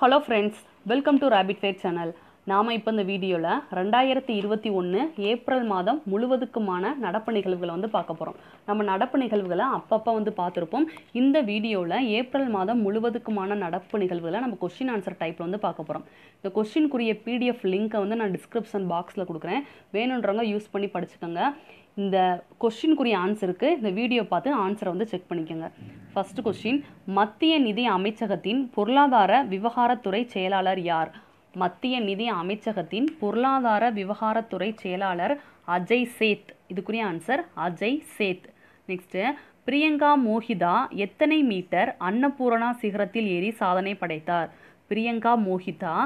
hello friends welcome to rapid fire channel நாம் இப்போ இந்த வீடியோவில் ரெண்டாயிரத்தி இருபத்தி ஒன்று ஏப்ரல் மாதம் முழுவதுக்குமான நடப்பு நிகழ்வுகளை வந்து பார்க்க போகிறோம் நம்ம நடப்பு நிகழ்வுகளை அப்பப்போ வந்து பார்த்துருப்போம் இந்த வீடியோவில் ஏப்ரல் மாதம் முழுவதுக்குமான நடப்பு நிகழ்வுகளை நம்ம கொஷின் ஆன்சர் டைப்பில் வந்து பார்க்க போகிறோம் இந்த கொஷினுக்குரிய பிடிஎஃப் லிங்க்கை வந்து நான் டிஸ்கிரிப்ஷன் பாக்ஸில் கொடுக்குறேன் வேணுன்றவங்க யூஸ் பண்ணி படிச்சுக்கோங்க இந்த கொஷின்குரிய ஆன்சருக்கு இந்த வீடியோ பார்த்து ஆன்சரை வந்து செக் பண்ணிக்கோங்க ஃபஸ்ட்டு கொஷின் மத்திய நிதி அமைச்சகத்தின் பொருளாதார விவகாரத்துறை செயலாளர் யார் மத்திய நிதி அமைச்சகத்தின் பொருளாதார விவகாரத்துறை செயலாளர் அஜய் சேத் இதுக்குரிய ஆன்சர் அஜய் சேத் நெக்ஸ்ட்டு பிரியங்கா மோஹிதா எத்தனை மீட்டர் அன்னபூரணா சிகரத்தில் ஏறி சாதனை படைத்தார் பிரியங்கா மோஹிதா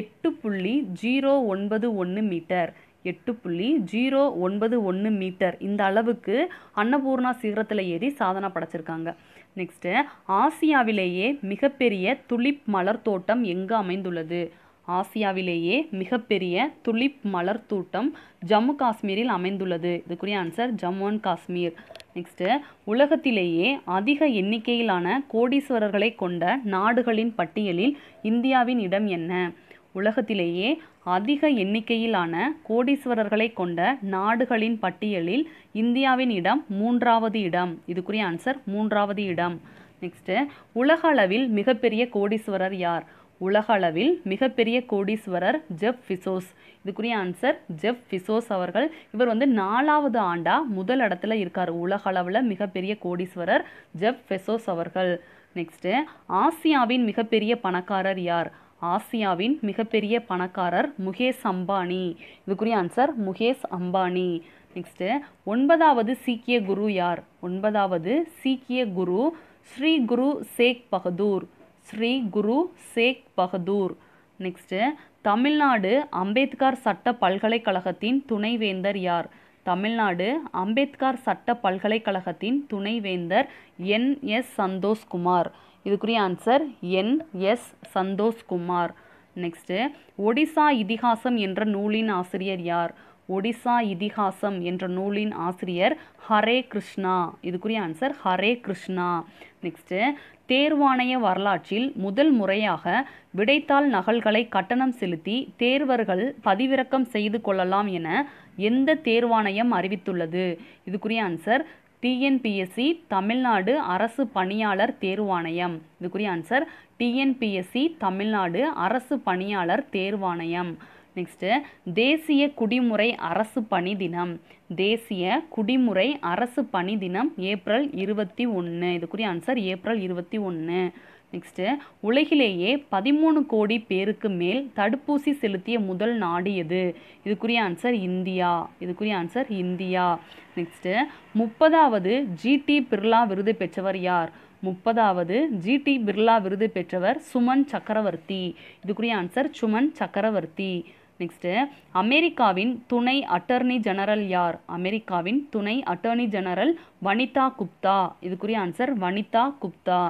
எட்டு புள்ளி ஜீரோ ஒன்பது ஒன்று மீட்டர் எட்டு புள்ளி ஜீரோ ஒன்பது ஒன்று மீட்டர் இந்த அளவுக்கு அன்னபூர்ணா சிகரத்தில் ஏறி சாதனை படைச்சிருக்காங்க நெக்ஸ்ட்டு ஆசியாவிலேயே மிகப்பெரிய துளிப் மலர் தோட்டம் எங்கு அமைந்துள்ளது ஆசியாவிலேயே மிகப்பெரிய துளிப் மலர் தூட்டம் ஜம்மு காஷ்மீரில் அமைந்துள்ளது இதுக்குரிய answer Jammu and Kashmir next உலகத்திலேயே அதிக எண்ணிக்கையிலான கோடீஸ்வரர்களை கொண்ட நாடுகளின் பட்டியலில் இந்தியாவின் இடம் என்ன உலகத்திலேயே அதிக எண்ணிக்கையிலான கோடீஸ்வரர்களை கொண்ட நாடுகளின் பட்டியலில் இந்தியாவின் இடம் மூன்றாவது இடம் இதுக்குரிய ஆன்சர் மூன்றாவது இடம் நெக்ஸ்ட்டு உலக அளவில் மிகப்பெரிய கோடீஸ்வரர் யார் உலக அளவில் மிகப்பெரிய கோடீஸ்வரர் ஜெஃப் ஃபிசோஸ் இதுக்குரிய ஆன்சர் ஜெஃப் ஃபிசோஸ் அவர்கள் இவர் வந்து நாலாவது ஆண்டா முதல் இடத்துல இருக்கார் உலக அளவில் மிகப்பெரிய கோடீஸ்வரர் ஜெஃப் ஃபெசோஸ் அவர்கள் நெக்ஸ்ட்டு ஆசியாவின் மிகப்பெரிய பணக்காரர் யார் ஆசியாவின் மிகப்பெரிய பணக்காரர் முகேஷ் அம்பானி இதுக்குரிய ஆன்சர் முகேஷ் அம்பானி நெக்ஸ்ட்டு ஒன்பதாவது சீக்கிய குரு யார் ஒன்பதாவது சீக்கிய குரு ஸ்ரீ குரு சேக் பகதூர் ஸ்ரீ குரு சேக் பகதூர் நெக்ஸ்ட்டு தமிழ்நாடு அம்பேத்கர் சட்ட பல்கலைக்கழகத்தின் துணைவேந்தர் யார் தமிழ்நாடு அம்பேத்கர் சட்ட பல்கலைக்கழகத்தின் துணைவேந்தர் என் எஸ் சந்தோஷ்குமார் இதுக்குரிய answer N S Santhosh Kumar next Odisha இதிகாசம் என்ற நூலின் ஆசிரியர் யார் ஒடிசா இதிகாசம் என்ற நூலின் ஆசிரியர் ஹரே கிருஷ்ணா இதுக்குரிய ஆன்சர் ஹரே கிருஷ்ணா நெக்ஸ்ட்டு தேர்வாணைய வரலாற்றில் முதல் முறையாக விடைத்தாள் நகல்களை கட்டணம் செலுத்தி தேர்வர்கள் பதிவிறக்கம் செய்து கொள்ளலாம் என எந்த தேர்வாணையம் அறிவித்துள்ளது இதுக்குரிய ஆன்சர் டிஎன்பிஎஸ்சி தமிழ்நாடு அரசு பணியாளர் தேர்வாணையம் இதுக்குரிய ஆன்சர் டிஎன்பிஎஸ்சி தமிழ்நாடு அரசு பணியாளர் தேர்வாணையம் நெக்ஸ்ட்டு தேசிய குடிமுறை அரசு பணி தினம் தேசிய குடிமுறை அரசு பணி தினம் ஏப்ரல் இருபத்தி ஒன்று இதுக்குரிய ஆன்சர் ஏப்ரல் இருபத்தி ஒன்று நெக்ஸ்ட்டு உலகிலேயே பதிமூணு கோடி பேருக்கு மேல் தடுப்பூசி செலுத்திய முதல் நாடு எது இதுக்குரிய ஆன்சர் இந்தியா இதுக்குரிய ஆன்சர் இந்தியா நெக்ஸ்ட்டு முப்பதாவது ஜிடி பிர்லா விருது பெற்றவர் யார் முப்பதாவது ஜிடி பிர்லா விருது பெற்றவர் சுமன் சக்கரவர்த்தி இதுக்குரிய ஆன்சர் சுமன் சக்கரவர்த்தி நெக்ஸ்ட்டு அமெரிக்காவின் துணை அட்டர்னி ஜெனரல் யார் அமெரிக்காவின் துணை அட்டர்னி ஜெனரல் வனிதா குப்தா இதுக்குரிய ஆன்சர் வனிதா குப்தா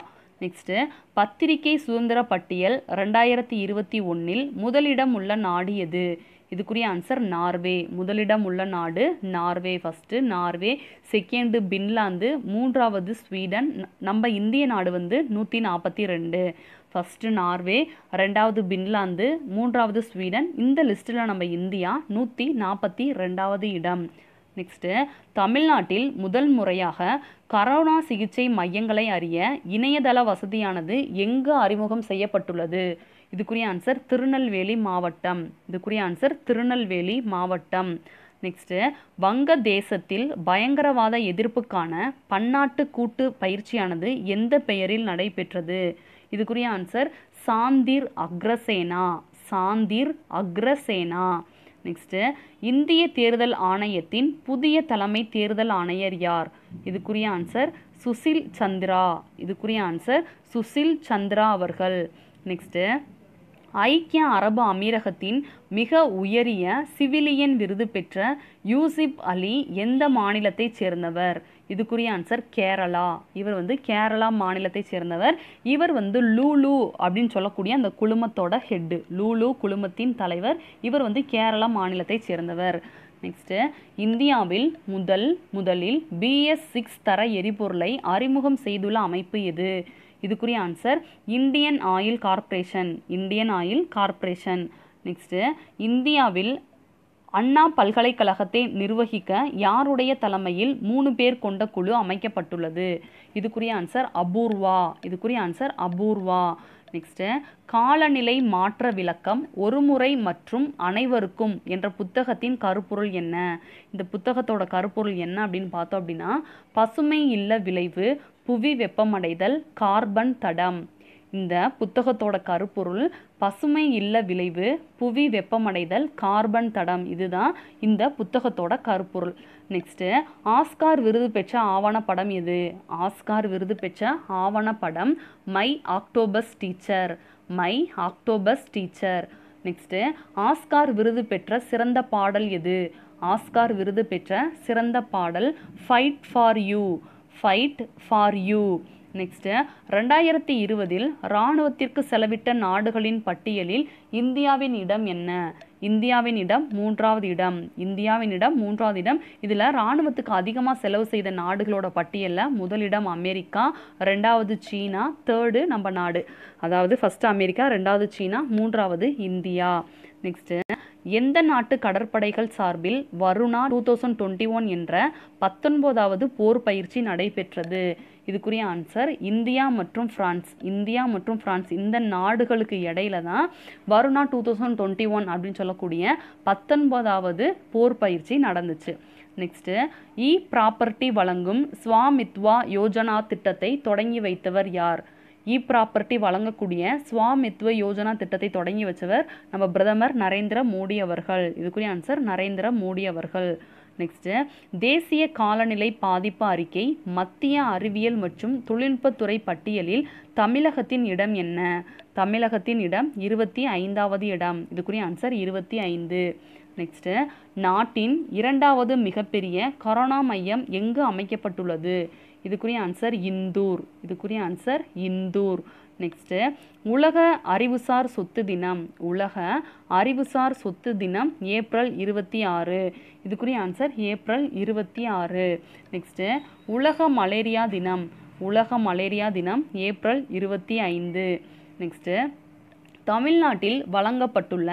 நெக்ஸ்ட்டு பத்திரிகை சுதந்திர பட்டியல் ரெண்டாயிரத்தி இருபத்தி ஒன்றில் முதலிடம் உள்ள நாடு எது இதுக்குரிய ஆன்சர் நார்வே முதலிடம் உள்ள நாடு Norway first Norway second Finland மூன்றாவது ஸ்வீடன் நம்ம இந்திய நாடு வந்து நூற்றி நாற்பத்தி ரெண்டு ஃபஸ்ட்டு நார்வே ரெண்டாவது பின்லாந்து மூன்றாவது ஸ்வீடன் இந்த லிஸ்ட்டில் நம்ம இந்தியா நூற்றி நாற்பத்தி ரெண்டாவது இடம் நெக்ஸ்ட்டு தமிழ்நாட்டில் முதல் முறையாக கரோனா சிகிச்சை மையங்களை அறிய இணையதள வசதியானது எங்கு அறிமுகம் செய்யப்பட்டுள்ளது இதுக்குரிய ஆன்சர் திருநெல்வேலி மாவட்டம் இதுக்குரிய ஆன்சர் திருநெல்வேலி மாவட்டம் நெக்ஸ்ட்டு வங்க தேசத்தில் பயங்கரவாத எதிர்ப்புக்கான பன்னாட்டு கூட்டு பயிற்சியானது எந்த பெயரில் நடைபெற்றது இதுக்குரிய ஆன்சர் சாந்திர் அக்ரசேனா சாந்திர் அக்ரசேனா நெக்ஸ்ட்டு இந்திய தேர்தல் ஆணையத்தின் புதிய தலைமை தேர்தல் ஆணையர் யார் இதுக்குரிய ஆன்சர் சுசில் சந்திரா இதுக்குரிய ஆன்சர் சுசில் சந்திரா அவர்கள் நெக்ஸ்ட்டு ஐக்கிய அரபு அமீரகத்தின் மிக உயரிய சிவிலியன் விருது பெற்ற யூசிப் அலி எந்த மாநிலத்தைச் சேர்ந்தவர் இதுக்குரிய ஆன்சர் கேரளா இவர் வந்து கேரளா மாநிலத்தை சேர்ந்தவர் இவர் வந்து லூலு அப்படின்னு சொல்லக்கூடிய அந்த குழுமத்தோட ஹெட்டு லூலு குழுமத்தின் தலைவர் இவர் வந்து கேரளா மாநிலத்தை சேர்ந்தவர் நெக்ஸ்ட்டு இந்தியாவில் முதல் முதலில் பிஎஸ் சிக்ஸ் தர எரிபொருளை அறிமுகம் செய்துள்ள அமைப்பு எது இதுக்குரிய answer Indian Oil Corporation Indian Oil Corporation next இந்தியாவில் அண்ணா பல்கலைக்கழகத்தை நிர்வகிக்க யாருடைய தலைமையில் மூணு பேர் கொண்ட குழு அமைக்கப்பட்டுள்ளது இதுக்குரிய ஆன்சர் அபூர்வா இதுக்குரிய ஆன்சர் அபூர்வா நெக்ஸ்ட்டு காலநிலை மாற்ற விளக்கம் ஒருமுறை மற்றும் அனைவருக்கும் என்ற புத்தகத்தின் கருப்பொருள் என்ன இந்த புத்தகத்தோட கருப்பொருள் என்ன அப்படின்னு பார்த்தோம் அப்படின்னா பசுமை இல்ல விளைவு புவி வெப்பமடைதல் கார்பன் தடம் இந்த புத்தகத்தோட கருப்பொருள் பசுமை இல்ல விளைவு புவி வெப்பமடைதல் கார்பன் தடம் இதுதான் இந்த புத்தகத்தோட கருப்பொருள் நெக்ஸ்ட்டு ஆஸ்கார் விருது பெற்ற ஆவணப்படம் எது ஆஸ்கார் விருது பெற்ற ஆவணப்படம் my octopus teacher my octopus teacher next Oscar விருது பெற்ற சிறந்த பாடல் எது ஆஸ்கார் விருது பெற்ற சிறந்த பாடல் fight for you fight for you next ரெண்டாயிரத்தி இருபதில் இராணுவத்திற்கு செலவிட்ட நாடுகளின் பட்டியலில் இந்தியாவின் இடம் என்ன இந்தியாவின் இடம் மூன்றாவது இடம் இந்தியாவின் இடம் மூன்றாவது இடம் இதில் இராணுவத்துக்கு அதிகமாக செலவு செய்த நாடுகளோட பட்டியலில் முதலிடம் அமெரிக்கா ரெண்டாவது சீனா தேர்டு நம்ம நாடு அதாவது ஃபஸ்ட்டு அமெரிக்கா ரெண்டாவது சீனா மூன்றாவது இந்தியா நெக்ஸ்ட்டு எந்த நாட்டு கடற்படைகள் சார்பில் Varuna two thousand twenty one என்ற பத்தொன்பதாவது போர் பயிற்சி நடைபெற்றது இதுக்குரிய ஆன்சர் இந்தியா மற்றும் ஃப்ரான்ஸ் இந்தியா மற்றும் ஃப்ரான்ஸ் இந்த நாடுகளுக்கு இடையில தான் Varuna two thousand twenty one அப்படின்னு சொல்லக்கூடிய பத்தொன்பதாவது போர் பயிற்சி நடந்துச்சு நெக்ஸ்ட்டு இ ப்ராப்பர்ட்டி வழங்கும் ஸ்வாமித்வா யோஜனா திட்டத்தை தொடங்கி வைத்தவர் யார் இ ப்ராப்பர்ட்டி வழங்கக்கூடிய ஸ்வாமித்வ யோஜனா திட்டத்தை தொடங்கி வச்சவர் நம்ம பிரதமர் நரேந்திர மோடி அவர்கள் இதுக்குரிய ஆன்சர் நரேந்திர மோடி அவர்கள் நெக்ஸ்ட்டு தேசிய காலநிலை பாதிப்பு அறிக்கை மத்திய அறிவியல் மற்றும் தொழில்நுட்பத்துறை பட்டியலில் தமிழகத்தின் இடம் என்ன தமிழகத்தின் இடம் இருபத்தி ஐந்தாவது இடம் இதுக்குரிய ஆன்சர் இருபத்தி ஐந்து நெக்ஸ்ட்டு நாட்டின் இரண்டாவது மிகப்பெரிய கரோனா மையம் எங்கு அமைக்கப்பட்டுள்ளது இதுக்குரிய ஆன்சர் இந்தூர் இதுக்குரிய ஆன்சர் இந்தூர் நெக்ஸ்ட்டு உலக அறிவுசார் சொத்து தினம் உலக அறிவுசார் சொத்து தினம் ஏப்ரல் இருபத்தி ஆறு இதுக்குரிய ஆன்சர் ஏப்ரல் இருபத்தி ஆறு நெக்ஸ்ட்டு உலக மலேரியா தினம் உலக மலேரியா தினம் ஏப்ரல் இருபத்தி ஐந்து நெக்ஸ்ட்டு தமிழ்நாட்டில் வழங்கப்பட்டுள்ள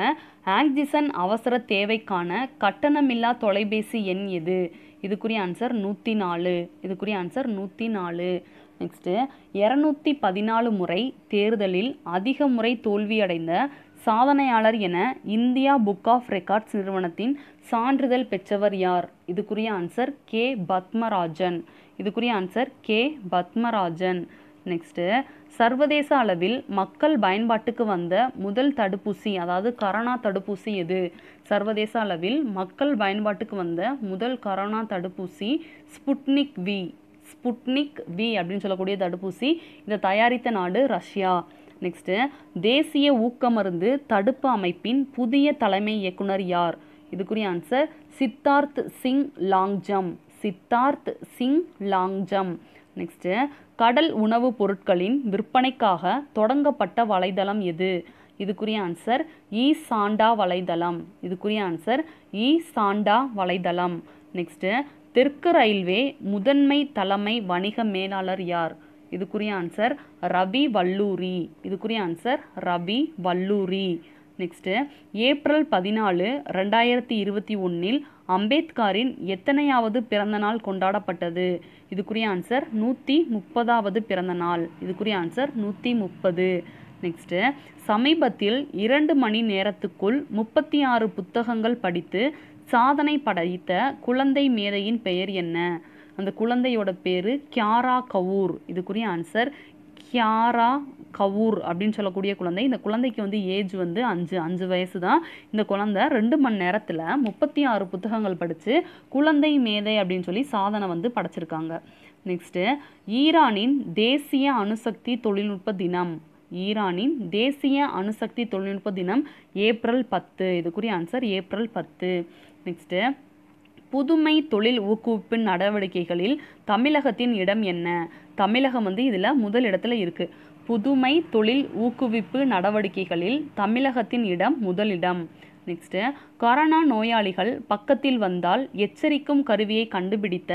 ஆக்சிஜன் அவசர தேவைக்கான கட்டணமில்லா தொலைபேசி எண் எது இதுக்குரிய ஆன்சர் நூற்றி நாலு இதுக்குரிய ஆன்சர் நூற்றி நாலு நெக்ஸ்ட்டு இரநூத்தி பதினாலு முறை தேர்தலில் அதிக முறை தோல்வியடைந்த சாதனையாளர் என இந்தியா புக் ஆஃப் ரெக்கார்ட்ஸ் நிறுவனத்தின் சான்றிதழ் பெற்றவர் யார் இதுக்குரிய ஆன்சர் கே பத்மராஜன் இதுக்குரிய ஆன்சர் கே பத்மராஜன் நெக்ஸ்ட்டு சர்வதேச அளவில் மக்கள் பயன்பாட்டுக்கு வந்த முதல் தடுப்பூசி அதாவது கரோனா தடுப்பூசி எது சர்வதேச அளவில் மக்கள் பயன்பாட்டுக்கு வந்த முதல் கரோனா தடுப்பூசி ஸ்புட்னிக் வி ஸ்புட்னிக் வி அப்படின்னு சொல்லக்கூடிய தடுப்பூசி இதை தயாரித்த நாடு ரஷ்யா நெக்ஸ்ட்டு தேசிய ஊக்கமருந்து தடுப்பு அமைப்பின் புதிய தலைமை இயக்குனர் யார் இதுக்குரிய ஆன்சர் சித்தார்த் சிங் லாங்ஜம் சித்தார்த் சிங் லாங்ஜம் நெக்ஸ்ட்டு கடல் உணவுப் பொருட்களின் விற்பனைக்காக தொடங்கப்பட்ட வலைதளம் எது இதுக்குரிய ஆன்சர் இ சாண்டா வலைதளம் இதுக்குரிய ஆன்சர் இ சாண்டா வலைதளம் நெக்ஸ்ட்டு தெற்கு ரயில்வே முதன்மை தலைமை வணிக மேலாளர் யார் இதுக்குரிய ஆன்சர் ரவி வல்லூரி இதுக்குரிய answer Ravi Valluri next April பதினாலு ரெண்டாயிரத்தி இருபத்தி ஒன்றில் அம்பேத்கரின் எத்தனையாவது பிறந்த நாள் கொண்டாடப்பட்டது இதுக்குரிய ஆன்சர் நூற்றி முப்பதாவது பிறந்த நாள் இதுக்குரிய ஆன்சர் நூற்றி முப்பது நெக்ஸ்ட்டு சமீபத்தில் இரண்டு மணி நேரத்துக்குள் முப்பத்தி ஆறு புத்தகங்கள் படித்து சாதனை படைத்த குழந்தை மேதையின் பெயர் என்ன அந்த குழந்தையோட பேர் கியாரா கவூர் இதுக்குரிய ஆன்சர் கியாரா கவூர் அப்படின்னு சொல்லக்கூடிய குழந்தை இந்த குழந்தைக்கு வந்து ஏஜ் வந்து அஞ்சு அஞ்சு வயசு தான் இந்த குழந்தை ரெண்டு மணி நேரத்தில் முப்பத்தி ஆறு புத்தகங்கள் படித்து குழந்தை மேதை அப்படின்னு சொல்லி சாதனை வந்து படைச்சிருக்காங்க நெக்ஸ்ட்டு ஈரானின் தேசிய அணுசக்தி தொழில்நுட்ப தினம் ஈரானின் தேசிய அணுசக்தி தொழில்நுட்ப தினம் ஏப்ரல் பத்து இதுக்குரிய ஆன்சர் ஏப்ரல் பத்து நெக்ஸ்ட்டு புதுமை தொழில் ஊக்குவிப்பு நடவடிக்கைகளில் தமிழகத்தின் இடம் என்ன தமிழகம் வந்து இதில் முதல் இடத்துல இருக்குது புதுமை தொழில் ஊக்குவிப்பு நடவடிக்கைகளில் தமிழகத்தின் இடம் முதலிடம் நெக்ஸ்ட்டு கொரோனா நோயாளிகள் பக்கத்தில் வந்தால் எச்சரிக்கும் கருவியை கண்டுபிடித்த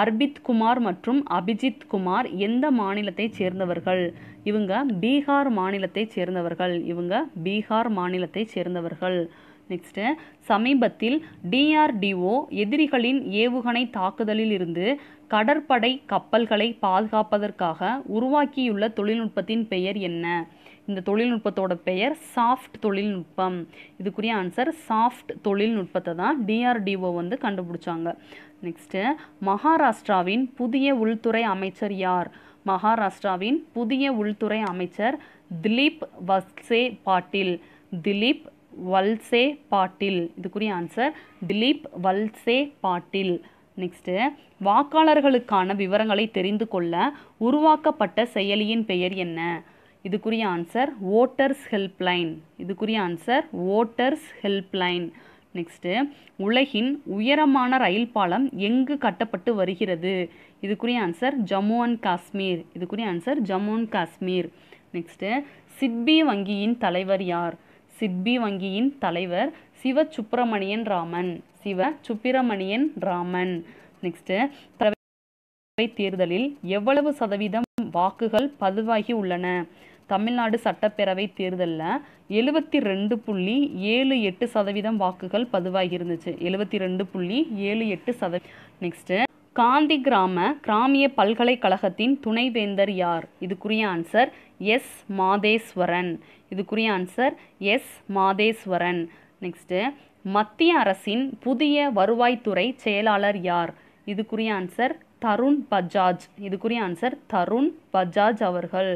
அர்பித் குமார் மற்றும் அபிஜித் குமார் எந்த மாநிலத்தைச் சேர்ந்தவர்கள் இவங்க பீகார் மாநிலத்தைச் சேர்ந்தவர்கள் இவங்க பீகார் மாநிலத்தைச் சேர்ந்தவர்கள் நெக்ஸ்ட்டு சமீபத்தில் டிஆர்டிஓ எதிரிகளின் ஏவுகணை தாக்குதலில் இருந்து கடற்படை கப்பல்களை பாதுகாப்பதற்காக உருவாக்கியுள்ள தொழில்நுட்பத்தின் பெயர் என்ன இந்த தொழில்நுட்பத்தோட பெயர் சாஃப்ட் தொழில்நுட்பம் இதுக்குரிய ஆன்சர் சாஃப்ட் தொழில்நுட்பத்தை தான் டிஆர்டிஓ வந்து கண்டுபிடிச்சாங்க நெக்ஸ்ட்டு மகாராஷ்டிராவின் புதிய உள்துறை அமைச்சர் யார் மகாராஷ்டிராவின் புதிய உள்துறை அமைச்சர் திலீப் வஸ்சே பாட்டில் திலீப் வல்சே பாட்டில் இதுக்குரிய ஆன்சர் திலீப் வல்சே பாட்டில் நெக்ஸ்ட்டு வாக்காளர்களுக்கான விவரங்களை தெரிந்து கொள்ள உருவாக்கப்பட்ட செயலியின் பெயர் என்ன இதுக்குரிய ஆன்சர் ஓட்டர்ஸ் ஹெல்ப்லைன் இதுக்குரிய ஆன்சர் ஓட்டர்ஸ் ஹெல்ப்லைன் நெக்ஸ்ட்டு உலகின் உயரமான ரயில் பாலம் எங்கு கட்டப்பட்டு வருகிறது இதுக்குரிய ஆன்சர் ஜம்மு அண்ட் காஷ்மீர் இதுக்குரிய answer Jammu and Kashmir next SIDBI வங்கியின் தலைவர் யார் சிட்பி வங்கியின் தலைவர் சிவ சுப்பிரமணியன் ராமன் சிவ சுப்பிரமணியன் ராமன் நெக்ஸ்ட் தேர்தலில் எவ்வளவு சதவீதம் வாக்குகள் பதிவாகி உள்ளன தமிழ்நாடு சட்டப்பேரவை தேர்தலில் எழுபத்தி ரெண்டு புள்ளி ஏழு எட்டு சதவீதம் வாக்குகள் பதிவாகி இருந்துச்சு எழுபத்தி ரெண்டு புள்ளி ஏழு எட்டு சதவீதம் நெக்ஸ்ட்டு காந்தி கிராம கிராமிய பல்கலைக்கழகத்தின் துணைவேந்தர் யார் இதுக்குரிய ஆன்சர் எஸ் மாதேஸ்வரன் இதுக்குரிய ஆன்சர் எஸ் மாதேஸ்வரன் நெக்ஸ்ட்டு மத்திய அரசின் புதிய வருவாய்த்துறை செயலாளர் யார் இதுக்குரிய ஆன்சர் தருண் பஜாஜ் இதுக்குரிய ஆன்சர் தருண் பஜாஜ் அவர்கள்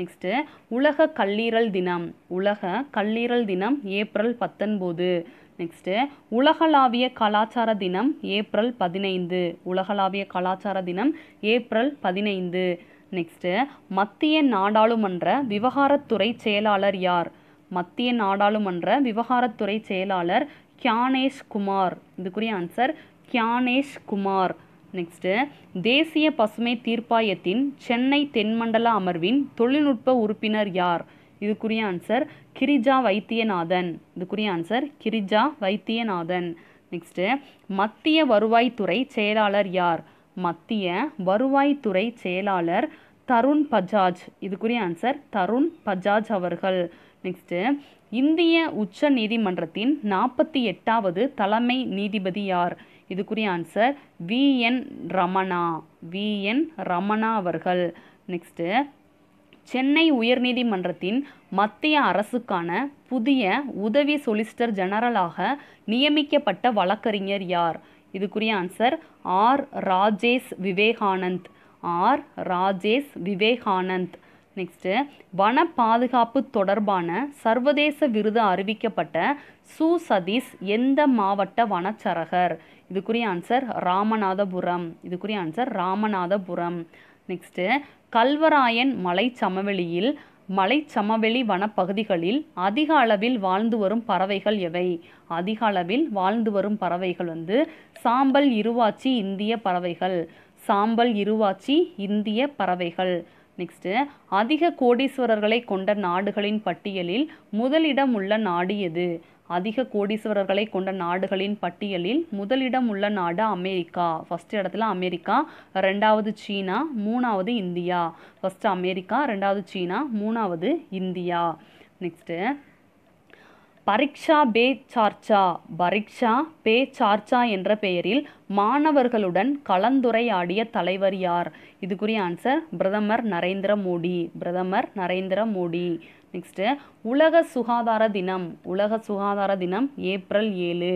நெக்ஸ்ட்டு உலக கல்லீரல் தினம் உலக கல்லீரல் தினம் ஏப்ரல் பத்தொன்பது நெக்ஸ்ட்டு உலகளாவிய கலாச்சார தினம் ஏப்ரல் பதினைந்து உலகளாவிய கலாச்சார தினம் ஏப்ரல் பதினைந்து நெக்ஸ்ட்டு மத்திய நாடாளுமன்ற விவகாரத்துறை செயலாளர் யார் மத்திய நாடாளுமன்ற விவகாரத்துறை செயலாளர் கியானேஷ் குமார் இதுக்குரிய ஆன்சர் கியானேஷ் குமார் நெக்ஸ்ட்டு தேசிய பசுமை தீர்ப்பாயத்தின் சென்னை தென்மண்டல அமர்வின் தொழில்நுட்ப உறுப்பினர் யார் இதுக்குரிய ஆன்சர் கிரிஜா வைத்தியநாதன் இதுக்குரிய ஆன்சர் கிரிஜா வைத்தியநாதன் நெக்ஸ்ட்டு மத்திய வருவாய்த்துறை செயலாளர் யார் மத்திய வருவாய்த்துறை செயலாளர் தருண் பஜாஜ் இதுக்குரிய ஆன்சர் தருண் பஜாஜ் அவர்கள் நெக்ஸ்ட்டு இந்திய உச்ச நீதிமன்றத்தின் நாற்பத்தி எட்டாவது தலைமை நீதிபதி யார் இதுக்குரிய answer V N Ramana V N Ramana அவர்கள் நெக்ஸ்ட்டு சென்னை உயர்நீதிமன்றத்தின் மத்திய அரசுக்கான புதிய உதவி சொலிசிட்டர் ஜெனரலாக நியமிக்கப்பட்ட வழக்கறிஞர் யார் இதுக்குரிய answer R Rajesh Vivekanand R Rajesh Vivekanand next வன பாதுகாப்பு தொடர்பான சர்வதேச விருது அறிவிக்கப்பட்ட சு சதீஷ் எந்த மாவட்ட வனச்சரகர் இதுக்குரிய ஆன்சர் ராமநாதபுரம் இதுக்குரிய ஆன்சர் ராமநாதபுரம் நெக்ஸ்ட்டு கல்வராயன் மலை சமவெளியில் மலை சமவெளி வனப்பகுதிகளில் அதிக அளவில் வாழ்ந்து வரும் பறவைகள் எவை அதிக அளவில் வாழ்ந்து வரும் பறவைகள் வந்து சாம்பல் இருவாச்சி இந்திய பறவைகள் சாம்பல் இருவாச்சி இந்திய பறவைகள் நெக்ஸ்ட்டு அதிக கோடீஸ்வரர்களை கொண்ட நாடுகளின் பட்டியலில் முதலிடம் உள்ள நாடு எது அதிக கோடீஸ்வரர்களை கொண்ட நாடுகளின் பட்டியலில் முதலிடம் உள்ள நாடு அமெரிக்கா ஃபஸ்ட் இடத்துல அமெரிக்கா ரெண்டாவது சீனா மூணாவது இந்தியா ஃபஸ்ட் அமெரிக்கா ரெண்டாவது சீனா மூணாவது இந்தியா நெக்ஸ்ட்டு பரீக்ஷா பே சார்ச்சா பரீக்ஷா பே சார்ச்சா என்ற பெயரில் மாணவர்களுடன் கலந்துரையாடிய தலைவர் யார் இதுக்குரிய ஆன்சர் பிரதமர் நரேந்திர மோடி பிரதமர் நரேந்திர மோடி நெக்ஸ்ட்டு உலக சுகாதார தினம் உலக சுகாதார தினம் ஏப்ரல் ஏழு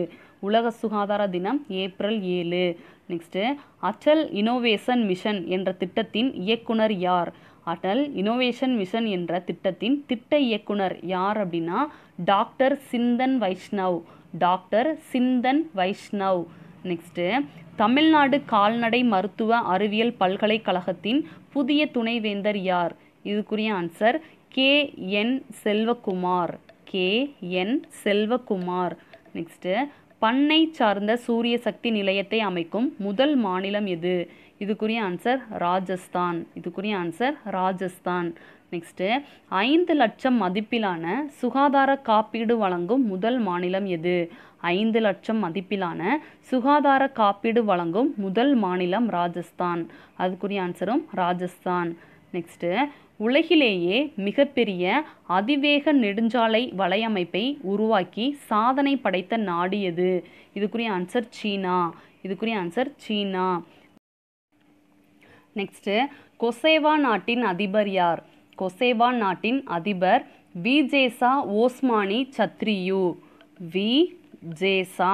உலக சுகாதார தினம் ஏப்ரல் ஏழு நெக்ஸ்ட்டு அட்டல் இனோவேஷன் மிஷன் என்ற திட்டத்தின் இயக்குனர் யார் அட்டல் இனோவேஷன் மிஷன் என்ற திட்டத்தின் திட்ட இயக்குனர் யார் அப்படின்னா doctor Chintan Vaishnav doctor Chintan Vaishnav next Tamil Nadu கால்நடை மருத்துவ அறிவியல் பல்கலைக்கழகத்தின் புதிய துணைவேந்தர் யார் இதுக்குரிய answer K N Selvakumar K N Selvakumar next பண்ணை சார்ந்த சூரிய சக்தி நிலையத்தை அமைக்கும் முதல் மாநிலம் எது இதுக்குரிய ஆன்சர் ராஜஸ்தான் இதுக்குரிய ஆன்சர் ராஜஸ்தான் நெக்ஸ்ட்டு ஐந்து லட்சம் மதிப்பிலான சுகாதார காப்பீடு வழங்கும் முதல் மாநிலம் எது ஐந்து லட்சம் மதிப்பிலான சுகாதார காப்பீடு வழங்கும் முதல் மாநிலம் ராஜஸ்தான் அதுக்குரிய ஆன்சரும் ராஜஸ்தான் நெக்ஸ்ட்டு உலகிலேயே மிகப்பெரிய அதிவேக நெடுஞ்சாலை வலையமைப்பை உருவாக்கி சாதனை படைத்த நாடு எது இதுக்குரிய ஆன்சர் சீனா இதுக்குரிய ஆன்சர் சீனா நெக்ஸ்ட்டு கொசேவா நாட்டின் அதிபர் யார் கொசேவா நாட்டின் அதிபர் விஜேசா ஓஸ்மானி சத்ரியு வி ஜேசா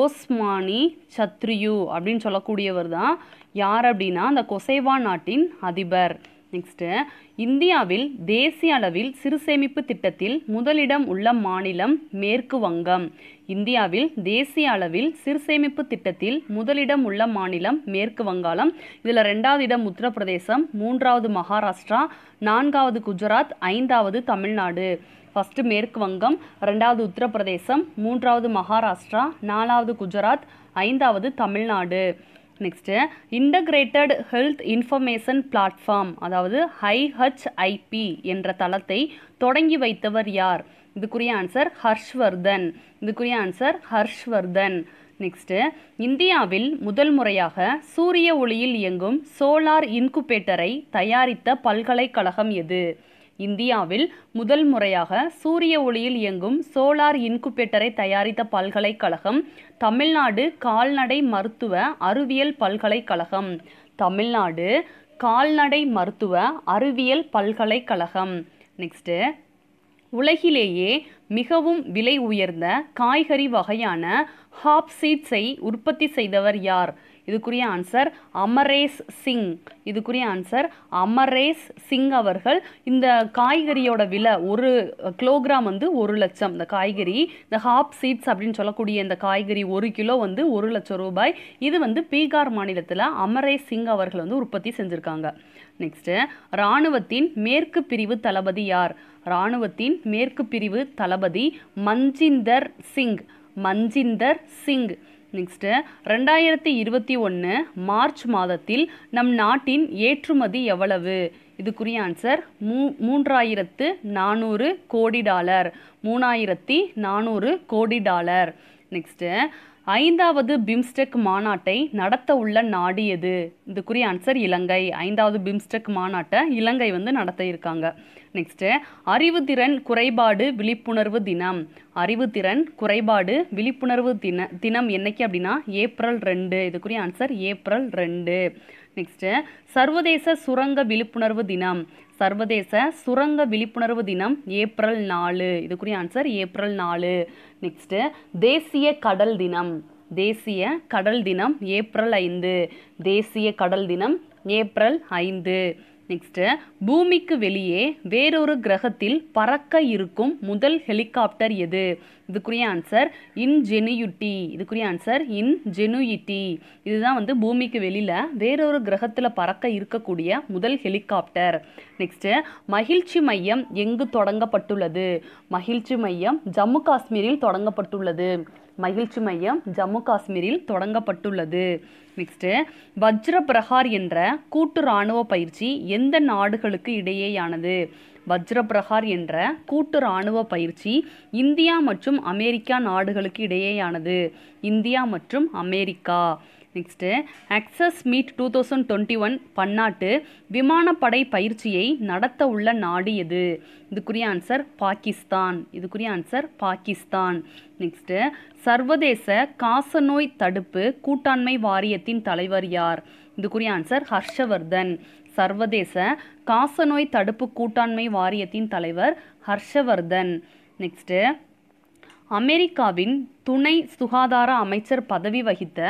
ஓஸ்மானி சத்ரியு அப்படின்னு சொல்லக்கூடியவர் தான் யார் அப்படின்னா அந்த கொசைவா நாட்டின் அதிபர் நெக்ஸ்ட்டு இந்தியாவில் தேசிய அளவில் சிறு சேமிப்பு திட்டத்தில் முதலிடம் உள்ள மாநிலம் மேற்கு வங்கம் இந்தியாவில் தேசிய அளவில் சிறு சேமிப்பு திட்டத்தில் முதலிடம் உள்ள மாநிலம் மேற்கு வங்காளம் இதில் ரெண்டாவது இடம் உத்தரப்பிரதேசம் மூன்றாவது மகாராஷ்டிரா நான்காவது குஜராத் ஐந்தாவது தமிழ்நாடு ஃபஸ்ட்டு மேற்கு வங்கம் ரெண்டாவது உத்தரப்பிரதேசம் மூன்றாவது மகாராஷ்டிரா நாலாவது குஜராத் ஐந்தாவது Tamil Nadu next integrated health information platform அதாவது ஐஹெச்ஐபி என்ற தளத்தை தொடங்கி வைத்தவர் யார் இதுக்குரிய ஆன்சர் ஹர்ஷ்வர்தன் இதுக்குரிய ஆன்சர் ஹர்ஷ்வர்தன் நெக்ஸ்ட்டு இந்தியாவில் முதல் முறையாக சூரிய ஒளியில் இயங்கும் சோலார் இன்குபேட்டரை தயாரித்த பல்கலைக்கழகம் எது இந்தியாவில் முதல் முறையாக சூரிய ஒளியில் இயங்கும் சோலார் இன்குபேட்டரை தயாரித்த பல்கலைக்கழகம் தமிழ்நாடு கால்நடை மருத்துவ அறிவியல் பல்கலைக்கழகம் தமிழ்நாடு கால்நடை மருத்துவ அறிவியல் பல்கலைக்கழகம் நெக்ஸ்ட்டு உலகிலேயே மிகவும் விலை உயர்ந்த காய்கறி வகையான ஹாப்சீட்ஸை உற்பத்தி செய்தவர் யார் இதுக்குரிய ஆன்சர் அமரேஸ் சிங் இதுக்குரிய ஆன்சர் அமரேஸ் சிங் அவர்கள் இந்த காய்கறியோட விலை ஒரு கிலோகிராம் வந்து ஒரு லட்சம் இந்த காய்கறி இந்த ஹாப் சீட்ஸ் அப்படின்னு சொல்லக்கூடிய இந்த காய்கறி ஒரு கிலோ வந்து ஒரு லட்சம் ரூபாய் இது வந்து பீகார் மாநிலத்தில் அமரேஸ் சிங் அவர்கள் வந்து உற்பத்தி செஞ்சுருக்காங்க நெக்ஸ்ட்டு இராணுவத்தின் மேற்கு பிரிவு தளபதி யார் இராணுவத்தின் மேற்கு பிரிவு தளபதி மஞ்சிந்தர் சிங் மஞ்சிந்தர் சிங் நெக்ஸ்ட்டு ரெண்டாயிரத்தி இருபத்தி ஒன்று மார்ச் மாதத்தில் நம் நாட்டின் ஏற்றுமதி எவ்வளவு இதுக்குரிய ஆன்சர் மூ மூன்றாயிரத்து நானூறு கோடி டாலர் மூணாயிரத்தி நானூறு கோடி டாலர் நெக்ஸ்ட்டு ஐந்தாவது பிம்ஸ்டெக் மாநாட்டை நடத்த உள்ள நாடு எது இதுக்குரிய ஆன்சர் இலங்கை ஐந்தாவது பிம்ஸ்டெக் மாநாட்டை இலங்கை வந்து நடத்த இருக்காங்க நெக்ஸ்ட்டு அறிவுத்திறன் குறைபாடு விழிப்புணர்வு தினம் அறிவுத்திறன் குறைபாடு விழிப்புணர்வு தின தினம் என்னைக்கு அப்படின்னா ஏப்ரல் ரெண்டு இதுக்குரிய ஆன்சர் ஏப்ரல் ரெண்டு நெக்ஸ்ட்டு சர்வதேச சுரங்க விழிப்புணர்வு தினம் சர்வதேச சுரங்க விழிப்புணர்வு தினம் ஏப்ரல் நாலு இதுக்குரிய ஆன்சர் ஏப்ரல் நாலு நெக்ஸ்ட்டு தேசிய கடல் தினம் தேசிய கடல் தினம் ஏப்ரல் ஐந்து தேசிய கடல் தினம் ஏப்ரல் ஐந்து நெக்ஸ்ட்டு பூமிக்கு வெளியே வேறொரு கிரகத்தில் பறக்க இருக்கும் முதல் ஹெலிகாப்டர் எது இதுக்குரிய ஆன்சர் இன்ஜெனுயிட்டி இதுக்குரிய ஆன்சர் இன்ஜெனுயிட்டி இதுதான் வந்து பூமிக்கு வெளியில் வேறொரு கிரகத்தில் பறக்க இருக்கக்கூடிய முதல் ஹெலிகாப்டர் நெக்ஸ்ட்டு மகிழ்ச்சி மையம் எங்கு தொடங்கப்பட்டுள்ளது மகிழ்ச்சி மையம் ஜம்மு காஷ்மீரில் தொடங்கப்பட்டுள்ளது மகிழ்ச்சி மையம் ஜம்மு காஷ்மீரில் தொடங்கப்பட்டுள்ளது நெக்ஸ்ட்டு வஜ்ர பிரஹார் என்ற கூட்டு இராணுவ பயிற்சி எந்த நாடுகளுக்கு இடையேயானது வஜ்ர பிரகார் என்ற கூட்டு இராணுவ பயிற்சி இந்தியா மற்றும் அமெரிக்கா நாடுகளுக்கு இடையேயானது இந்தியா மற்றும் America next access meet two thousand twenty one பன்னாட்டு விமானப்படை பயிற்சியை நடத்த உள்ள நாடு எது இதுக்குரிய ஆன்சர் பாகிஸ்தான் இதுக்குரிய ஆன்சர் பாகிஸ்தான் நெக்ஸ்ட்டு சர்வதேச காசநோய் தடுப்பு கூட்டாண்மை வாரியத்தின் தலைவர் யார் இதுக்குரிய ஆன்சர் ஹர்ஷவர்தன் சர்வதேச காசநோய் தடுப்பு கூட்டாண்மை வாரியத்தின் தலைவர் ஹர்ஷவர்தன் நெக்ஸ்ட்டு அமெரிக்காவின் துணை சுகாதார அமைச்சர் பதவி வகித்த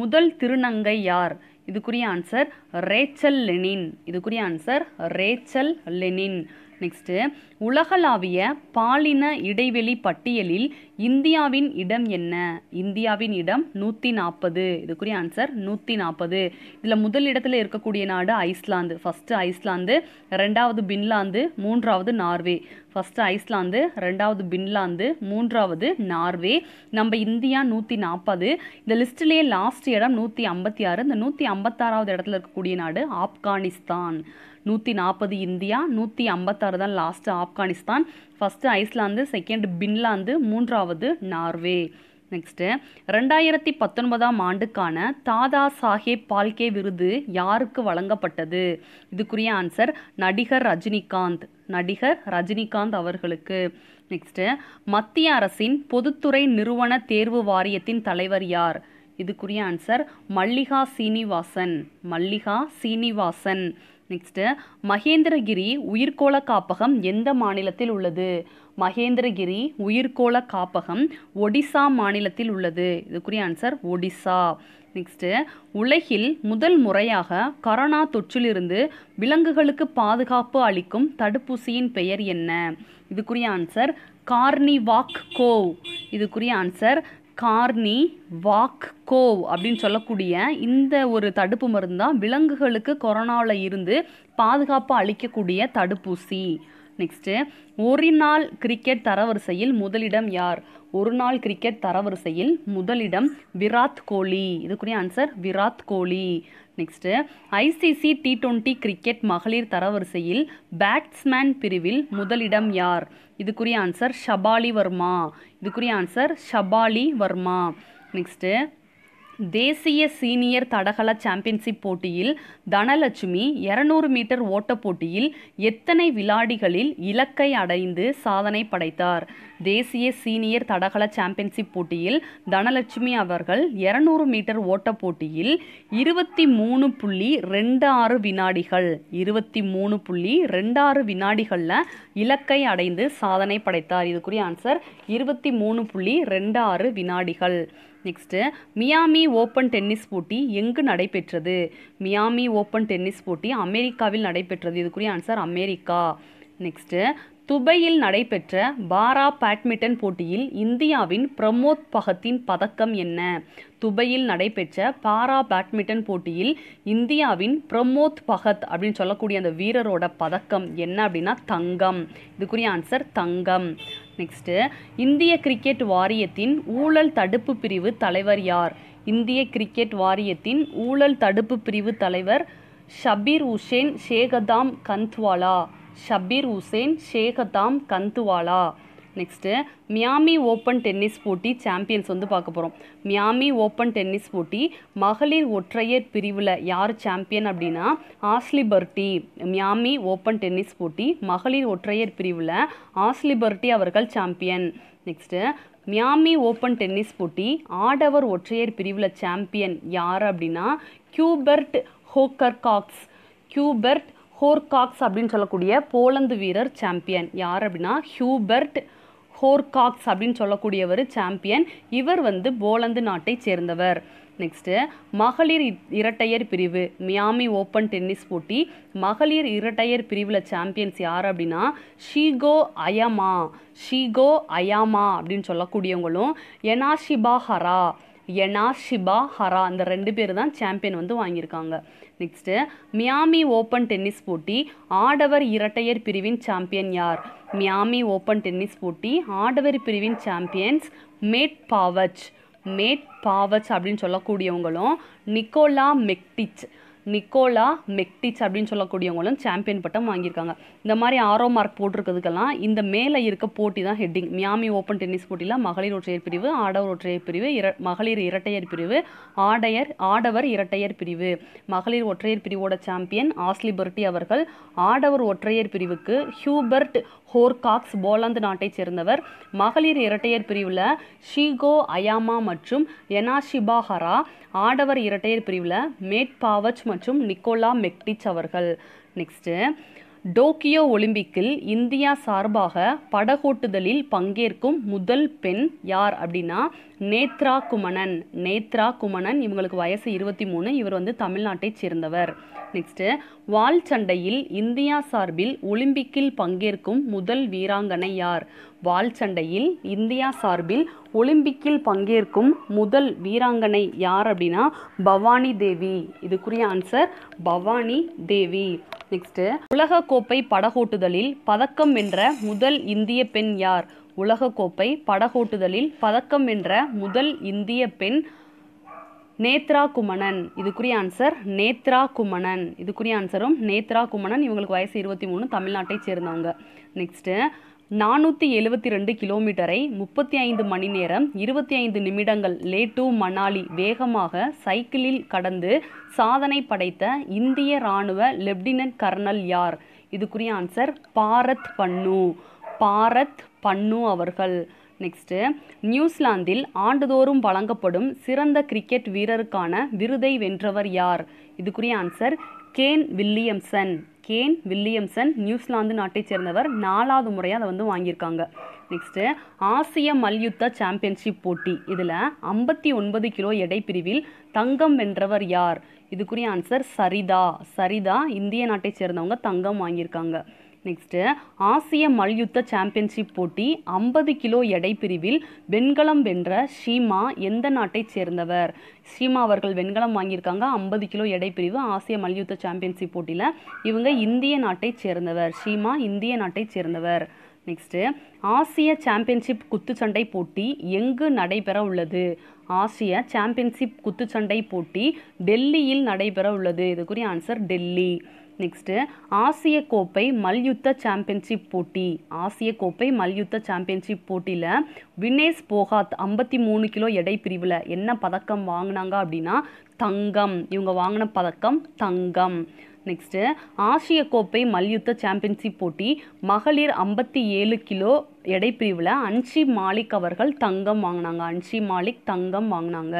முதல் திருநங்கை யார் இதுக்குரிய ஆன்சர் ரேச்சல் லெனின் இதுக்குரிய ஆன்சர் ரேச்சல் லெனின் நெக்ஸ்ட்டு உலகளாவிய பாலின இடைவெளி பட்டியலில் இந்தியாவின் இடம் என்ன இந்தியாவின் இடம் நூற்றி நாற்பது இதுக்குரிய ஆன்சர் நூற்றி நாற்பது இதில் முதல் இடத்துல இருக்கக்கூடிய நாடு Iceland first Iceland second Finland மூன்றாவது Norway first Iceland second Finland மூன்றாவது நார்வே நம்ம இந்தியா நூற்றி நாற்பது இந்த லிஸ்ட்லேயே லாஸ்ட் இடம் நூற்றி ஐம்பத்தி ஆறு இந்த நூற்றி ஐம்பத்தாறாவது இடத்துல இருக்கக்கூடிய நாடு ஆப்கானிஸ்தான் நூற்றி நாற்பது இந்தியா நூற்றி ஐம்பத்தாறு தான் last Afghanistan first Iceland second Finland மூன்றாவது நார்வே நெக்ஸ்ட்டு ரெண்டாயிரத்தி பத்தொன்பதாம் ஆண்டுக்கான தாதா சாஹேப் பால்கே விருது யாருக்கு வழங்கப்பட்டது இதுக்குரிய ஆன்சர் நடிகர் ரஜினிகாந்த் நடிகர் ரஜினிகாந்த் அவர்களுக்கு நெக்ஸ்ட்டு மத்திய அரசின் பொதுத்துறை நிறுவன தேர்வு வாரியத்தின் தலைவர் யார் இதுக்குரிய ஆன்சர் மல்லிகா சீனிவாசன் மல்லிகா சீனிவாசன் நெக்ஸ்ட்டு மகேந்திரகிரி உயிர்கோள காப்பகம் எந்த மாநிலத்தில் உள்ளது மகேந்திரகிரி உயிர்கோள காப்பகம் ஒடிசா மாநிலத்தில் உள்ளது இதுக்குரிய ஆன்சர் ஒடிசா நெக்ஸ்ட்டு உலகில் முதல் முறையாக கரோனா தொற்றிலிருந்து விலங்குகளுக்கு பாதுகாப்பு அளிக்கும் தடுப்பூசியின் பெயர் என்ன இதுக்குரிய ஆன்சர் கார்னிவாக் கோவ் இதுக்குரிய ஆன்சர் கார்னி வாக் கோவ் அப்படின்னு சொல்லக்கூடிய இந்த ஒரு தடுப்பு மருந்து தான் விலங்குகளுக்கு கொரோனாவில் இருந்து பாதுகாப்பு அளிக்கக்கூடிய தடுப்பூசி நெக்ஸ்ட்டு ஒரு நாள் கிரிக்கெட் தரவரிசையில் முதலிடம் யார் ஒரு நாள் கிரிக்கெட் தரவரிசையில் முதலிடம் விராத் கோலி இதுக்குரிய answer Virat Kohli next ICC T twenty cricket மகளிர் தரவரிசையில் பேட்ஸ்மேன் பிரிவில் முதலிடம் யார் இதுக்குரிய ஆன்சர் ஷபாலி வர்மா இதுக்குரிய ஆன்சர் ஷபாலி வர்மா நெக்ஸ்ட்டு தேசிய சீனியர் தடகள சாம்பியன்ஷிப் போட்டியில் தனலட்சுமி இருநூறு மீட்டர் ஓட்டப் போட்டியில் எத்தனை விளாடிகளில் இலக்கை அடைந்து சாதனை படைத்தார் தேசிய சீனியர் தடகள சாம்பியன்ஷிப் போட்டியில் தனலட்சுமி அவர்கள் இருநூறு மீட்டர் ஓட்டப் போட்டியில் இருபத்தி மூணு புள்ளி ரெண்டு ஆறு வினாடிகள் இருபத்தி மூணு புள்ளி ரெண்டு ஆறு வினாடிகளில் இலக்கை அடைந்து சாதனை படைத்தார் இதுக்குரிய ஆன்சர் இருபத்தி மூணு புள்ளி ரெண்டு ஆறு வினாடிகள் நெக்ஸ்ட்டு மியாமி ஓப்பன் டென்னிஸ் போட்டி எங்கு நடைபெற்றது மியாமி ஓப்பன் டென்னிஸ் போட்டி அமெரிக்காவில் நடைபெற்றது இதுக்குரிய ஆன்சர் அமெரிக்கா நெக்ஸ்ட்டு துபையில் நடைபெற்ற பாரா பேட்மிண்டன் போட்டியில் இந்தியாவின் பிரமோத் பகத்தின் பதக்கம் என்ன துபையில் நடைபெற்ற பாரா பேட்மிண்டன் போட்டியில் இந்தியாவின் பிரமோத் பகத் அப்படின்னு சொல்லக்கூடிய அந்த வீரரோட பதக்கம் என்ன அப்படின்னா தங்கம் இதுக்குரிய ஆன்சர் தங்கம் நெக்ஸ்ட்டு இந்திய கிரிக்கெட் வாரியத்தின் ஊழல் தடுப்பு பிரிவு தலைவர் யார் இந்திய கிரிக்கெட் வாரியத்தின் ஊழல் தடுப்பு பிரிவு தலைவர் Shabir Hussain Shekhadam Khandwawala Shabir Hussain Shekhadam Khandwawala next Miami open tennis போட்டி சாம்பியன்ஸ் வந்து பார்க்க போகிறோம் மியாமி ஓப்பன் டென்னிஸ் போட்டி மகளிர் ஒற்றையர் பிரிவில் யார் சாம்பியன் அப்படின்னா ஆஸ்லிபர்டி மியாமி ஓப்பன் டென்னிஸ் போட்டி மகளிர் ஒற்றையர் பிரிவில் ஆஸ்லிபர்டி அவர்கள் champion next Miami open tennis போட்டி ஆடவர் ஒற்றையர் பிரிவில் சாம்பியன் யார் அப்படின்னா கியூபர்ட் ஹோக்கர்காக்ஸ் கியூபர்ட் ஹோர்காக்ஸ் அப்படின்னு சொல்லக்கூடிய போலந்து வீரர் சாம்பியன் யார் அப்படின்னா ஹியூபர்ட் ஹோர்காக்ஸ் அப்படின்னு சொல்லக்கூடியவர் சாம்பியன் இவர் வந்து போலந்து நாட்டை சேர்ந்தவர் நெக்ஸ்ட்டு மகளிர் இரட்டையர் பிரிவு மியாமி ஓப்பன் டென்னிஸ் போட்டி மகளிர் இரட்டையர் பிரிவில் சாம்பியன்ஸ் யார் அப்படின்னா ஷீகோ அயமா ஷீகோ அயாமா அப்படின்னு சொல்லக்கூடியவங்களும் எனாஷிபா ஹரா எனாஷிபா ஹரா அந்த ரெண்டு பேர் தான் சாம்பியன் வந்து வாங்கியிருக்காங்க நெக்ஸ்ட்டு மியாமி ஓப்பன் டென்னிஸ் போட்டி ஆடவர் இரட்டையர் பிரிவின் சாம்பியன் யார் மியாமி ஓப்பன் டென்னிஸ் போட்டி ஆடவர் பிரிவின் சாம்பியன்ஸ் மேட் பாவச் மேட் பாவச் அப்படின்னு சொல்லக்கூடியவங்களும் நிக்கோலா மெக்டிச் நிக்கோலா மெக்டிச் அப்படின்னு சொல்லக்கூடியவங்களும் சாம்பியன் பட்டம் வாங்கியிருக்காங்க இந்த மாதிரி ஆரோ மார்க் போட்டிருக்கிறதுக்கெல்லாம் இந்த மேலே இருக்க போட்டி தான் ஹெட்டிங் மியாமி ஓப்பன் டென்னிஸ் போட்டியில் மகளிர் ஒற்றையர் பிரிவு ஆடவர் ஒற்றையர் பிரிவு இர மகளிர் இரட்டையர் பிரிவு ஆடையர் ஆடவர் இரட்டையர் பிரிவு மகளிர் ஒற்றையர் பிரிவோட சாம்பியன் ஆஸ்லி பர்ட்டி அவர்கள் ஆடவர் ஒற்றையர் பிரிவுக்கு ஹியூபர்ட் ஹோர்காக்ஸ் போலாந்து நாட்டைச் சேர்ந்தவர் மகளிர் இரட்டையர் பிரிவில் ஷீகோ அயாமா மற்றும் எனாஷிபாஹரா ஆடவர் இரட்டையர் பிரிவில் மேட் பாவச் மற்றும் நிக்கோலா மெக்டிச் அவர்கள் நெக்ஸ்ட்டு டோக்கியோ ஒலிம்பிக்கில் இந்தியா சார்பாக படகோட்டுதலில் பங்கேற்கும் முதல் பெண் யார் அப்படின்னா நேத்ரா குமணன் நேத்ரா குமணன் இவங்களுக்கு வயசு இருபத்தி மூணு இவர் வந்து தமிழ்நாட்டைச் சேர்ந்தவர் நெக்ஸ்ட்டு வால் சண்டையில் இந்தியா சார்பில் ஒலிம்பிக்கில் பங்கேற்கும் முதல் வீராங்கனை யார் வால் சண்டையில் இந்தியா சார்பில் ஒலிம்பிக்கில் பங்கேற்கும் முதல் வீராங்கனை யார் அப்படின்னா பவானி தேவி இதுக்குரிய ஆன்சர் பவானி தேவி நெக்ஸ்ட்டு கோப்பை படகோட்டுதலில் பதக்கம் வென்ற முதல் இந்திய பெண் யார் உலகக்கோப்பை படகோட்டுதலில் பதக்கம் வென்ற முதல் இந்திய பெண் நேத்ரா குமணன் இதுக்குரிய ஆன்சர் நேத்ரா குமணன் இதுக்குரிய ஆன்சரும் நேத்ரா குமணன் இவங்களுக்கு வயசு இருபத்தி மூணு தமிழ்நாட்டை சேர்ந்தவங்க நெக்ஸ்ட்டு நானூற்றி எழுபத்தி ரெண்டு கிலோமீட்டரை முப்பத்தி ஐந்து மணி நேரம் இருபத்தி ஐந்து நிமிடங்கள் லே டு மணாலி வேகமாக சைக்கிளில் கடந்து சாதனை படைத்த இந்திய இராணுவ லெப்டினன்ட் கர்னல் யார் இதுக்குரிய ஆன்சர் பாரத் பன்னு பாரத் பன்னு அவர்கள் நெக்ஸ்ட்டு நியூசிலாந்தில் ஆண்டுதோறும் வழங்கப்படும் சிறந்த கிரிக்கெட் வீரருக்கான விருதை வென்றவர் யார் இதுக்குரிய answer Kane Williamson Kane Williamson New Zealand நாட்டைச் சேர்ந்தவர் நாலாவது முறையாக அதை வந்து வாங்கியிருக்காங்க நெக்ஸ்ட்டு ஆசிய மல்யுத்த சாம்பியன்ஷிப் போட்டி இதில் ஐம்பத்தி ஒன்பது கிலோ எடை பிரிவில் தங்கம் வென்றவர் யார் இதுக்குரிய ஆன்சர் சரிதா சரிதா இந்திய நாட்டைச் சேர்ந்தவங்க தங்கம் வாங்கியிருக்காங்க நெக்ஸ்ட்டு ஆசிய மல்யுத்த சாம்பியன்ஷிப் போட்டி ஐம்பது கிலோ எடை பிரிவில் வெண்கலம் வென்ற ஷீமா எந்த நாட்டைச் சேர்ந்தவர் ஷீமா அவர்கள் வெண்கலம் வாங்கியிருக்காங்க ஐம்பது கிலோ எடை பிரிவு ஆசிய மல்யுத்த சாம்பியன்ஷிப் போட்டியில் இவங்க இந்திய நாட்டைச் சேர்ந்தவர் ஷீமா இந்திய நாட்டைச் சேர்ந்தவர் நெக்ஸ்ட்டு ஆசிய சாம்பியன்ஷிப் குத்துச்சண்டை போட்டி எங்கு நடைபெற உள்ளது ஆசிய சாம்பியன்ஷிப் குத்துச்சண்டை போட்டி டெல்லியில் நடைபெற உள்ளது இதுக்குரிய ஆன்சர் டெல்லி நெக்ஸ்ட்டு ஆசிய கோப்பை மல்யுத்த சாம்பியன்ஷிப் போட்டி ஆசிய கோப்பை மல்யுத்த சாம்பியன்ஷிப் போட்டியில் வினேஷ் போகாத் ஐம்பத்தி மூணு கிலோ எடை பிரிவில் என்ன பதக்கம் வாங்கினாங்க அப்படின்னா தங்கம் இவங்க வாங்கின பதக்கம் தங்கம் நெக்ஸ்ட்டு ஆசிய கோப்பை மல்யுத்த சாம்பியன்ஷிப் போட்டி மகளிர் ஐம்பத்தி ஏழு கிலோ எடை பிரிவில் அன்ஷி மாலிக் அவர்கள் தங்கம் வாங்கினாங்க அன்ஷி மாலிக் தங்கம் வாங்கினாங்க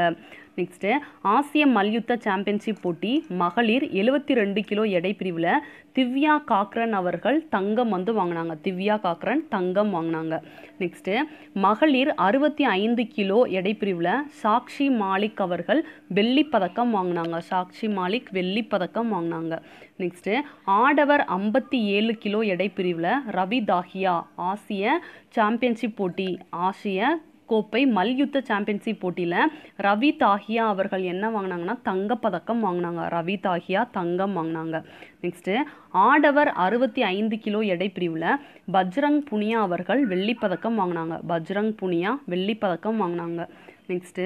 நெக்ஸ்ட்டு ஆசிய மல்யுத்த சாம்பியன்ஷிப் போட்டி மகளிர் எழுபத்தி ரெண்டு கிலோ எடை பிரிவில் திவ்யா காக்ரன் அவர்கள் தங்கம் வந்து வாங்கினாங்க திவ்யா காக்ரன் தங்கம் வாங்கினாங்க நெக்ஸ்ட்டு மகளிர் அறுபத்தி ஐந்து கிலோ எடை பிரிவில் சாக்ஷி மாலிக் அவர்கள் வெள்ளி பதக்கம் வாங்கினாங்க சாக்ஷி மாலிக் வெள்ளி பதக்கம் வாங்கினாங்க நெக்ஸ்ட்டு ஆடவர் ஐம்பத்தி ஏழு கிலோ எடை பிரிவில் ரவி தாஹியா ஆசிய சாம்பியன்ஷிப் போட்டி ஆசிய கோப்பை மல்யுத்த சாம்பியன்ஷிப் போட்டியில் ரவி தாஹியா அவர்கள் என்ன வாங்கினாங்கன்னா தங்கப்பதக்கம் வாங்கினாங்க ரவி தாஹியா தங்கம் வாங்கினாங்க நெக்ஸ்ட்டு ஆடவர் அறுபத்தி ஐந்து கிலோ எடை பிரிவில் பஜ்ரங் புனியா அவர்கள் வெள்ளிப்பதக்கம் வாங்கினாங்க பஜ்ரங் புனியா வெள்ளிப்பதக்கம் வாங்கினாங்க நெக்ஸ்ட்டு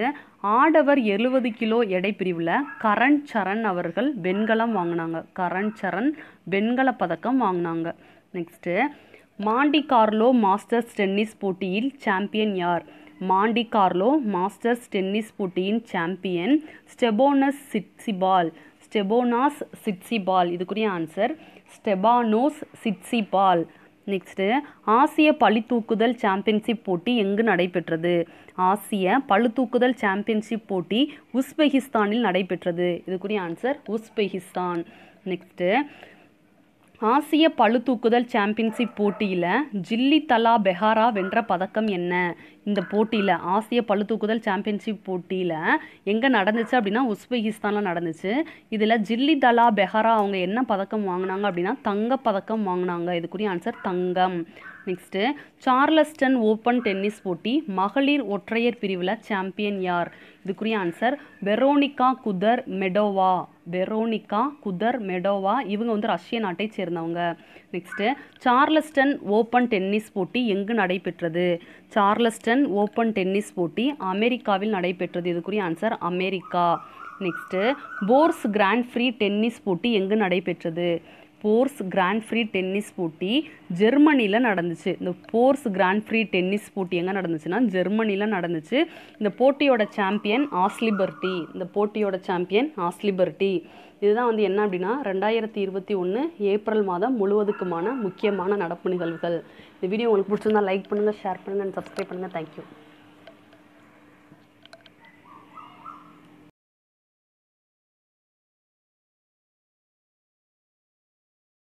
ஆடவர் எழுபது கிலோ எடை பிரிவில் கரண் சரண் அவர்கள் வெண்கலம் வாங்கினாங்க கரண் சரண் வெண்கல பதக்கம் வாங்கினாங்க next Monte Carlo masters tennis போட்டியில் சாம்பியன் யார் மாண்டி கார்லோ மாஸ்டர்ஸ் டென்னிஸ் போட்டியின் champion Stefanos Tsitsipas Stefanos Tsitsipas இதுக்குரிய ஆன்சர் ஸ்டெபானோஸ் சிட்சிபால் நெக்ஸ்ட்டு ஆசிய பழித்தூக்குதல் சாம்பியன்ஷிப் போட்டி எங்கு நடைபெற்றது ஆசிய தூக்குதல் சாம்பியன்ஷிப் போட்டி உஸ்பெகிஸ்தானில் நடைபெற்றது இதுக்குரிய ஆன்சர் உஸ்பெகிஸ்தான் நெக்ஸ்ட்டு ஆசிய தூக்குதல் சாம்பியன்ஷிப் போட்டியில் ஜில்லி தலா பெஹாரா வென்ற பதக்கம் என்ன இந்த போட்டியில் ஆசிய தூக்குதல் சாம்பியன்ஷிப் போட்டியில் எங்கே நடந்துச்சு அப்படின்னா உஸ்பெகிஸ்தானில் நடந்துச்சு இதில் ஜில்லி தலா பெஹாரா அவங்க என்ன பதக்கம் வாங்கினாங்க அப்படின்னா தங்க பதக்கம் வாங்கினாங்க இதுக்குரிய ஆன்சர் தங்கம் நெக்ஸ்ட்டு சார்லஸ்டன் ஓப்பன் டென்னிஸ் போட்டி மகளிர் ஒற்றையர் பிரிவில் சாம்பியன் யார் இதுக்குரிய answer Veronika Kudermetova Veronika Kudermetova இவங்க வந்து ரஷ்ய நாட்டை சேர்ந்தவங்க நெக்ஸ்ட்டு சார்லஸ்டன் ஓப்பன் டென்னிஸ் போட்டி எங்கு நடைபெற்றது சார்லஸ்டன் ஓப்பன் டென்னிஸ் போட்டி அமெரிக்காவில் நடைபெற்றது இதுக்குரிய ஆன்சர் America next Porsche grand prix tennis போட்டி எங்கு நடைபெற்றது போர்ஸ் கிராண்ட் ஃப்ரீ டென்னிஸ் போட்டி ஜெர்மனியில் நடந்துச்சு இந்த போர்ஸ் கிராண்ட் ஃப்ரீ டென்னிஸ் போட்டி எங்கே நடந்துச்சுன்னா ஜெர்மனியில் நடந்துச்சு இந்த போட்டியோட சாம்பியன் ஆஸ்லிபர்டி இந்த போட்டியோட சாம்பியன் ஆஸ்லிபர்டி இதுதான் வந்து என்ன அப்படின்னா ரெண்டாயிரத்தி இருபத்தி ஒன்று ஏப்ரல் மாதம் முழுவதுக்குமான முக்கியமான நடப்பு நிகழ்வுகள் இந்த வீடியோ உங்களுக்கு பிடிச்சிருந்தா லைக் பண்ணுங்கள் ஷேர் பண்ணுங்கள் அண்ட் சப்ஸ்கிரைப் பண்ணுங்கள் தேங்க்யூ